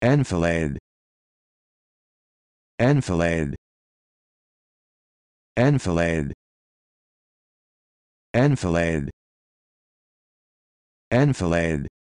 enfilade enfilade enfilade enfilade enfilade